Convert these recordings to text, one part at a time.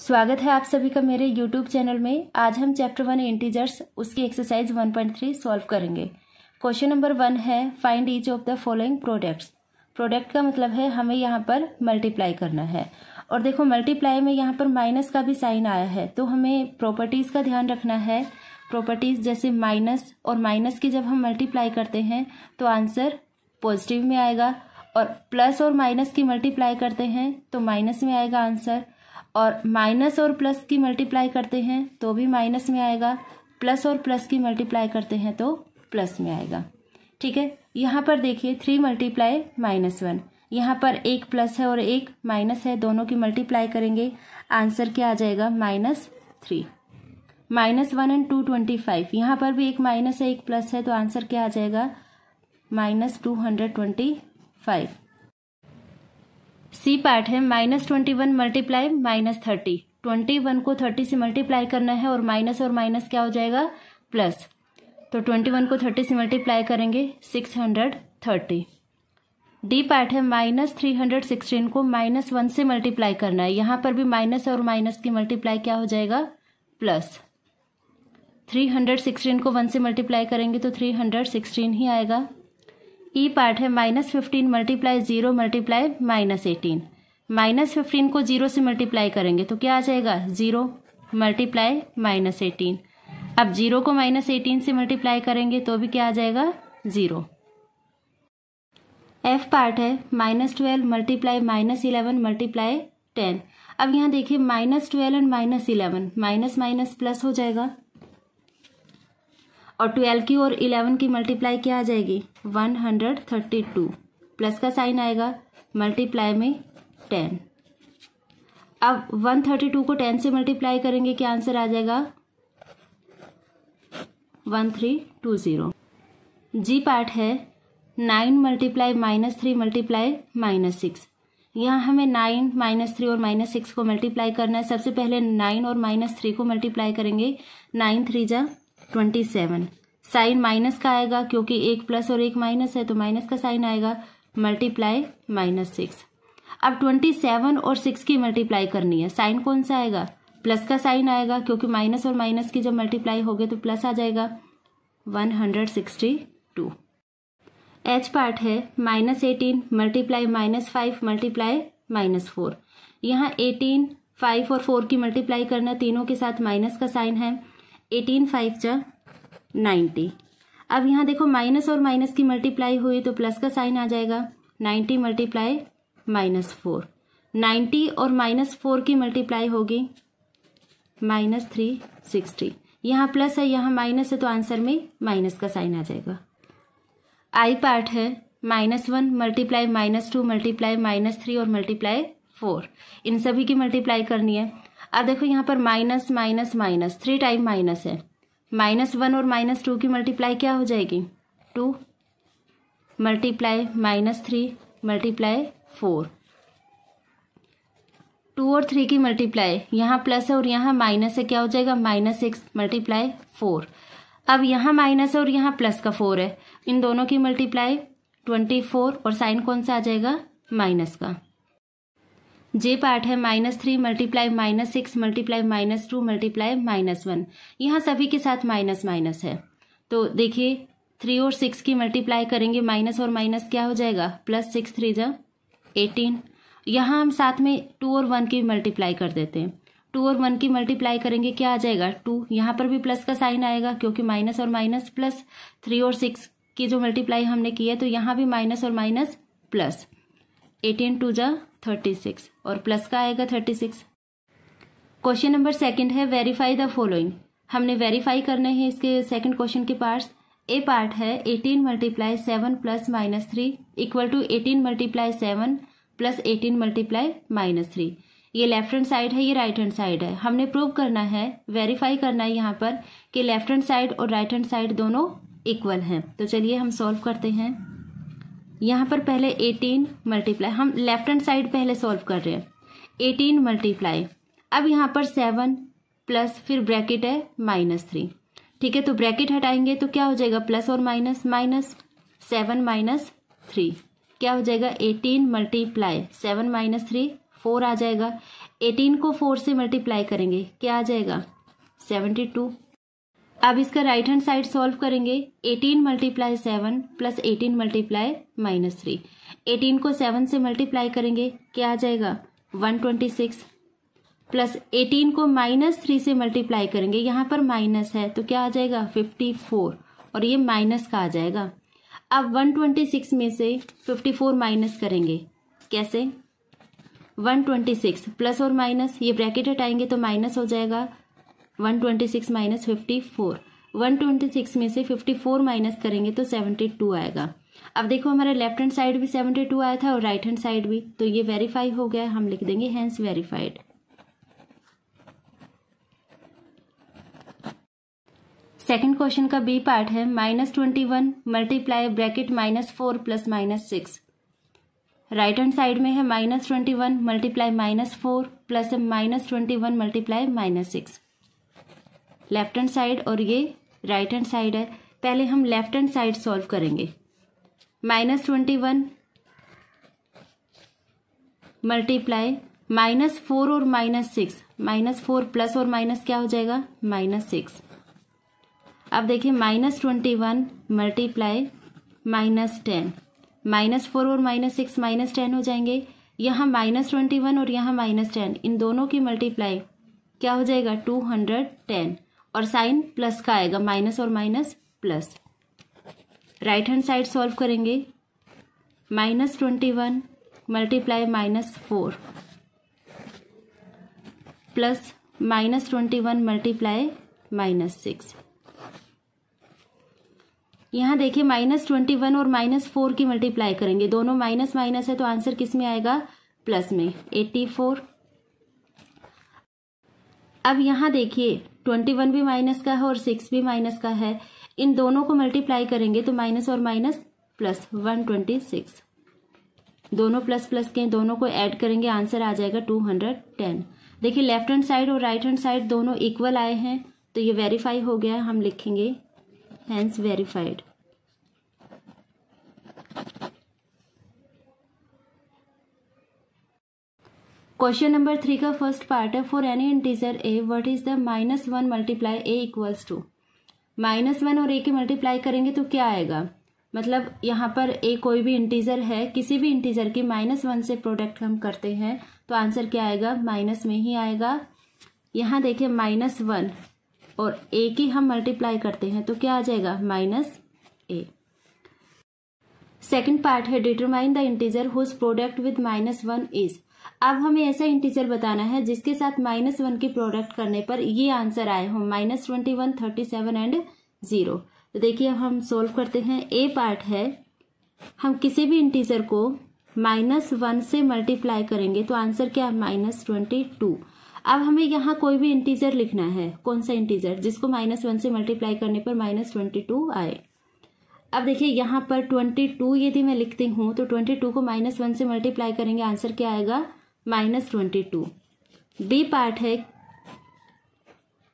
स्वागत है आप सभी का मेरे YouTube चैनल में आज हम चैप्टर वन इंटीजर्स उसकी एक्सरसाइज 1.3 सॉल्व करेंगे क्वेश्चन नंबर वन है find each of the following products product का मतलब है हमें यहाँ पर मल्टीप्लाई करना है और देखो मल्टीप्लाई में यहाँ पर माइनस का भी साइन आया है तो हमें प्रॉपर्टीज़ का ध्यान रखना है प्रॉपर्टीज़ जैसे माइनस और माइनस की जब हम मल्टीप्लाई करते हैं तो आंसर पॉजिटिव में आएगा और प्लस और माइनस की मल्टीप्लाई करते हैं तो माइनस में आएगा आंसर और माइनस और प्लस की मल्टीप्लाई करते हैं तो भी माइनस में आएगा प्लस और प्लस की मल्टीप्लाई करते हैं तो प्लस में आएगा ठीक है यहाँ पर देखिए थ्री मल्टीप्लाई माइनस वन यहाँ पर एक प्लस है और एक माइनस है दोनों की मल्टीप्लाई करेंगे आंसर क्या आ जाएगा minus three minus one and two twenty five यहाँ पर भी एक माइनस है एक प्लस है तो आंसर क्या आ जाएगा minus two hundred twenty five C part है minus twenty one multiply minus thirty twenty one को थर्टी से मल्टीप्लाई करना है और माइनस और माइनस क्या हो जाएगा प्लस तो ट्वेंटी वन को थर्टी से मल्टीप्लाई करेंगे six hundred thirty D part है माइनस थ्री हंड्रेड सिक्सटीन को माइनस वन से मल्टीप्लाई करना है यहाँ पर भी माइनस और माइनस की मल्टीप्लाई क्या हो जाएगा प्लस थ्री हंड्रेड सिक्सटीन को वन से मल्टीप्लाई करेंगे तो थ्री हंड्रेड सिक्सटीन ही आएगा ई e पार्ट है minus fifteen multiply zero multiply minus eighteen minus fifteen को जीरो से मल्टीप्लाई करेंगे तो क्या आ जाएगा जीरो मल्टीप्लाई माइनस एटीन अब जीरो को माइनस एटीन से मल्टीप्लाई करेंगे तो भी क्या आ जाएगा जीरो एफ पार्ट है minus twelve multiply minus eleven multiply ten अब यहाँ देखिए minus twelve and minus eleven minus minus plus हो जाएगा और ट्वेल्व की और इलेवन की मल्टीप्लाई क्या आ जाएगी one hundred thirty two plus का साइन आएगा मल्टीप्लाई में टेन अब वन थर्टी टू को टेन से मल्टीप्लाई करेंगे क्या आंसर आ जाएगा one three two zero G part है nine multiply minus three multiply minus six यहाँ हमें नाइन माइनस थ्री और माइनस सिक्स को मल्टीप्लाई करना है सबसे पहले नाइन और माइनस थ्री को मल्टीप्लाई करेंगे नाइन थ्री जा ट्वेंटी सेवन साइन माइनस का आएगा क्योंकि एक प्लस और एक माइनस है तो माइनस का साइन आएगा मल्टीप्लाई माइनस सिक्स अब ट्वेंटी सेवन और सिक्स की मल्टीप्लाई करनी है साइन कौन सा आएगा प्लस का साइन आएगा क्योंकि माइनस और माइनस की जब मल्टीप्लाई होगी तो प्लस आ जाएगा one hundred sixty two H part है minus eighteen multiply minus five multiply minus four यहाँ एटीन फाइव और फोर की मल्टीप्लाई करना तीनों के साथ माइनस का साइन है एटीन फाइव चार नाइन्टी अब यहाँ देखो माइनस और माइनस की मल्टीप्लाई हुई तो प्लस का साइन आ जाएगा ninety multiply minus four ninety और माइनस फोर की मल्टीप्लाई होगी माइनस थ्री सिक्सटी यहाँ प्लस है यहाँ माइनस है तो आंसर में माइनस का साइन आ जाएगा आई पार्ट है minus one multiply minus two multiply minus three और मल्टीप्लाई फोर इन सभी की मल्टीप्लाई करनी है अब देखो यहाँ पर minus minus minus three time minus है माइनस वन और माइनस टू की मल्टीप्लाई क्या हो जाएगी two multiply minus three multiply four two और थ्री की मल्टीप्लाई यहाँ प्लस है और यहाँ माइनस है क्या हो जाएगा माइनस सिक्स मल्टीप्लाई फोर अब यहाँ माइनस है और यहाँ प्लस का फोर है इन दोनों की मल्टीप्लाई ट्वेंटी फोर और साइन कौन सा आ जाएगा माइनस का जे पार्ट है minus three multiply minus six multiply minus two multiply minus one यहाँ सभी के साथ माइनस माइनस है तो देखिए थ्री और सिक्स की मल्टीप्लाई करेंगे माइनस और माइनस क्या हो जाएगा प्लस सिक्स थ्री जा एटीन यहाँ हम साथ में टू और वन की मल्टीप्लाई कर देते हैं टू और वन की मल्टीप्लाई करेंगे क्या आ जाएगा टू यहाँ पर भी प्लस का साइन आएगा क्योंकि माइनस और माइनस प्लस थ्री और सिक्स की जो मल्टीप्लाई हमने की है तो यहाँ भी माइनस और माइनस प्लस एटीन टू जा थर्टी सिक्स और प्लस का आएगा thirty six question number second है वेरीफाई द फॉलोइंग हमने वेरीफाई करने हैं इसके सेकंड क्वेश्चन के पार्ट्स ए पार्ट है eighteen multiply seven plus minus three equal to eighteen multiply seven plus eighteen multiply minus three ये लेफ्ट हैंड साइड है ये राइट हैंड साइड है हमने प्रूव करना है वेरीफाई करना है यहाँ पर कि लेफ्ट हैंड साइड और राइट हैंड साइड दोनों इक्वल हैं तो चलिए हम सॉल्व करते हैं यहाँ पर पहले एटीन मल्टीप्लाई हम लेफ्ट हैंड साइड पहले सॉल्व कर रहे हैं एटीन मल्टीप्लाई अब यहाँ पर सेवन प्लस फिर ब्रैकेट है माइनस थ्री ठीक है तो ब्रैकेट हटाएंगे तो क्या हो जाएगा प्लस और minus minus seven minus three क्या हो जाएगा eighteen multiply seven minus three four आ जाएगा एटीन को फोर से मल्टीप्लाई करेंगे क्या आ जाएगा सेवेंटी टू अब इसका राइट हैंड साइड सॉल्व करेंगे 18 multiply seven plus eighteen multiply minus three eighteen को सेवन से मल्टीप्लाई करेंगे क्या आ जाएगा 126 प्लस एटीन को माइनस थ्री से मल्टीप्लाई करेंगे यहाँ पर माइनस है तो क्या आ जाएगा 54 और ये माइनस का आ जाएगा अब 126 में से 54 माइनस करेंगे कैसे 126 प्लस और माइनस ये ब्रैकेट हटाएंगे तो माइनस हो जाएगा one twenty six minus fifty four one twenty six में से फिफ्टी फोर माइनस करेंगे तो सेवेंटी टू आएगा अब देखो हमारा लेफ्ट हैंड साइड भी सेवेंटी टू आया था और राइट हैंड साइड भी तो ये वेरीफाई हो गया हम लिख देंगे हैंस वेरीफाइड सेकेंड क्वेश्चन का बी पार्ट है minus twenty one multiply bracket minus four plus minus six right hand side में है minus twenty one multiply minus four plus minus twenty one multiply minus six left hand side और ये right hand side है पहले हम left hand side solve करेंगे minus twenty one multiply minus four और minus six minus four plus और minus क्या हो जाएगा माइनस सिक्स अब देखिए minus twenty one multiply minus ten minus four और माइनस सिक्स माइनस टेन हो जाएंगे यहाँ माइनस ट्वेंटी वन और यहाँ माइनस टेन इन दोनों की मल्टीप्लाई क्या हो जाएगा टू हंड्रेड टेन और साइन प्लस का आएगा माइनस और minus plus right hand side solve करेंगे minus twenty one multiply minus four plus minus twenty one multiply minus six यहां देखिए माइनस ट्वेंटी वन और माइनस फोर की मल्टीप्लाई करेंगे दोनों माइनस माइनस है तो आंसर किस में आएगा प्लस में एट्टी फोर अब यहां देखिए ट्वेंटी वन भी माइनस का है और सिक्स भी माइनस का है इन दोनों को मल्टीप्लाई करेंगे तो माइनस और minus plus one twenty six दोनों प्लस प्लस के दोनों को ऐड करेंगे आंसर आ जाएगा टू हंड्रेड टेन देखिए लेफ्ट हैंड साइड और राइट हैंड साइड दोनों इक्वल आए हैं तो ये वेरीफाई हो गया हम लिखेंगे hence verified question number three का फर्स्ट पार्ट है for any integer A what is the minus one multiply A equals to minus one और ए की मल्टीप्लाई करेंगे तो क्या आएगा मतलब यहाँ पर ए कोई भी इंटीजर है किसी भी इंटीजर की माइनस वन से प्रोडक्ट हम करते हैं तो आंसर क्या आएगा माइनस में ही आएगा यहाँ देखिए माइनस वन और ए की हम मल्टीप्लाई करते हैं तो क्या आ जाएगा माइनस ए सेकेंड पार्ट है determine the integer whose product with minus one is अब हमें ऐसा इंटीजर बताना है जिसके साथ माइनस वन के प्रोडक्ट करने पर ये आंसर आए हो minus twenty one thirty seven and zero तो देखिए अब हम सोल्व करते हैं ए पार्ट है हम किसी भी इंटीजर को माइनस वन से मल्टीप्लाई करेंगे तो आंसर क्या है माइनस ट्वेंटी टू अब हमें यहाँ कोई भी इंटीजर लिखना है कौन सा इंटीजर जिसको माइनस वन से मल्टीप्लाई करने पर माइनस ट्वेंटी टू आए अब देखिए यहाँ पर ट्वेंटी टू यदि मैं लिखती हूँ तो ट्वेंटी टू को माइनस वन से मल्टीप्लाई करेंगे आंसर क्या आएगा minus twenty two B part है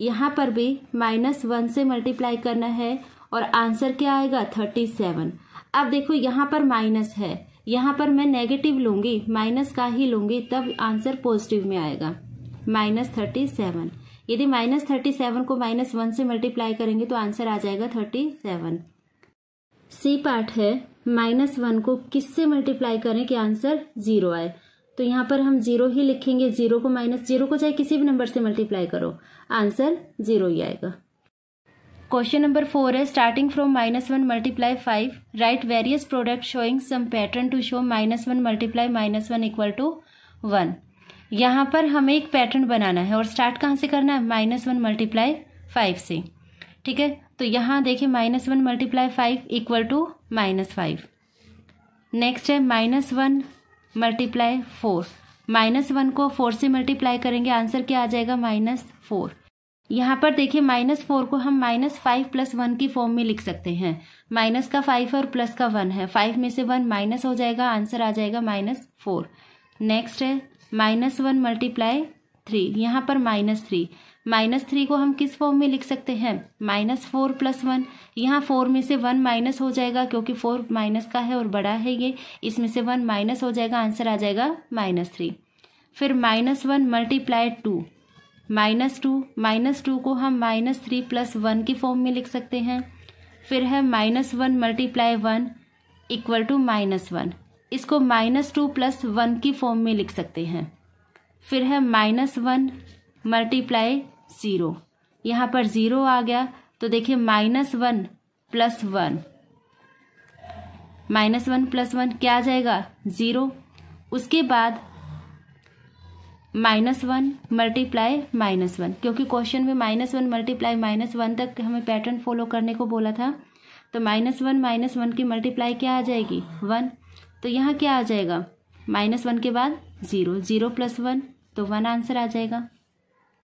यहाँ पर भी माइनस वन से मल्टीप्लाई करना है और आंसर क्या आएगा थर्टी सेवन अब देखो यहाँ पर माइनस है यहाँ पर मैं नेगेटिव लूँगी माइनस का ही लूँगी तब आंसर पॉजिटिव में आएगा माइनस थर्टी सेवन यदि माइनस थर्टी सेवन को माइनस वन से मल्टीप्लाई करेंगे तो आंसर आ जाएगा थर्टी सेवन सी पार्ट है माइनस वन को किससे मल्टीप्लाई करें कि आंसर जीरो आए तो यहाँ पर हम जीरो ही लिखेंगे जीरो को माइनस जीरो को चाहे किसी भी नंबर से मल्टीप्लाई करो आंसर जीरो ही आएगा क्वेश्चन नंबर फोर है starting from minus one multiply five right various product showing some pattern to show minus one multiply minus one equal to one यहाँ पर हमें एक पैटर्न बनाना है और स्टार्ट कहाँ से करना है माइनस वन मल्टीप्लाई फाइव से ठीक है तो यहाँ देखिए minus one multiply five equal to minus five next है minus one multiply four minus one को फोर से मल्टीप्लाई करेंगे आंसर क्या आ जाएगा माइनस फोर यहाँ पर देखिए माइनस फोर को हम माइनस फाइव प्लस वन की फॉर्म में लिख सकते हैं माइनस का फाइव और प्लस का वन है फाइव में से वन माइनस हो जाएगा आंसर आ जाएगा माइनस फोर नेक्स्ट है माइनस वन मल्टीप्लाई थ्री यहाँ पर माइनस थ्री माइनस थ्री को हम किस फॉर्म में लिख सकते हैं माइनस फोर प्लस वन यहाँ फोर में से वन माइनस हो जाएगा क्योंकि फोर माइनस का है और बड़ा है ये इसमें से वन माइनस हो जाएगा आंसर आ जाएगा माइनस थ्री फिर minus one multiply two minus two minus two को हम माइनस थ्री प्लस वन के फॉर्म में लिख सकते हैं फिर है minus one multiply one equal to minus one इसको माइनस टू प्लस वन की फॉर्म में लिख सकते हैं फिर है माइनस वन मल्टीप्लाई ज़ीरो यहाँ पर ज़ीरो आ गया तो देखिए minus one plus one minus one plus one क्या आ जाएगा ज़ीरो उसके बाद minus one multiply minus one क्योंकि क्वेश्चन में minus one multiply minus one तक हमें पैटर्न फॉलो करने को बोला था तो माइनस वन माइनस वन की मल्टीप्लाई क्या आ जाएगी वन तो यहाँ क्या आ जाएगा माइनस वन के बाद ज़ीरो ज़ीरो प्लस वन तो वन आंसर आ जाएगा